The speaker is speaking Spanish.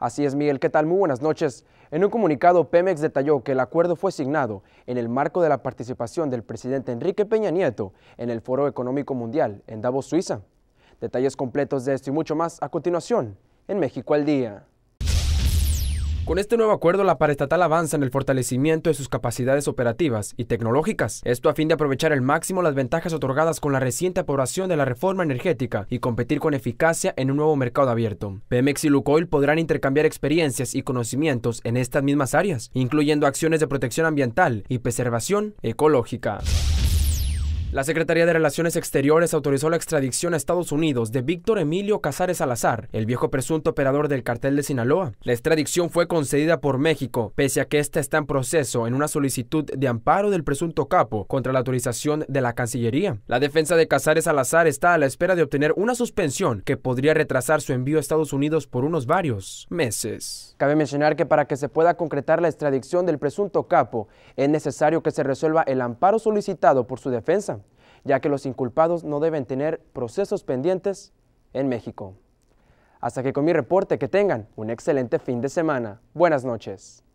Así es, Miguel. ¿Qué tal? Muy buenas noches. En un comunicado, Pemex detalló que el acuerdo fue signado en el marco de la participación del presidente Enrique Peña Nieto en el Foro Económico Mundial en Davos, Suiza. Detalles completos de esto y mucho más a continuación en México al Día. Con este nuevo acuerdo, la paraestatal avanza en el fortalecimiento de sus capacidades operativas y tecnológicas, esto a fin de aprovechar al máximo las ventajas otorgadas con la reciente aprobación de la reforma energética y competir con eficacia en un nuevo mercado abierto. Pemex y Lukoil podrán intercambiar experiencias y conocimientos en estas mismas áreas, incluyendo acciones de protección ambiental y preservación ecológica. La Secretaría de Relaciones Exteriores autorizó la extradición a Estados Unidos de Víctor Emilio Casares Salazar, el viejo presunto operador del cartel de Sinaloa. La extradición fue concedida por México, pese a que ésta está en proceso en una solicitud de amparo del presunto capo contra la autorización de la Cancillería. La defensa de Casares Salazar está a la espera de obtener una suspensión que podría retrasar su envío a Estados Unidos por unos varios meses. Cabe mencionar que para que se pueda concretar la extradición del presunto capo, es necesario que se resuelva el amparo solicitado por su defensa ya que los inculpados no deben tener procesos pendientes en México. Hasta que con mi reporte, que tengan un excelente fin de semana. Buenas noches.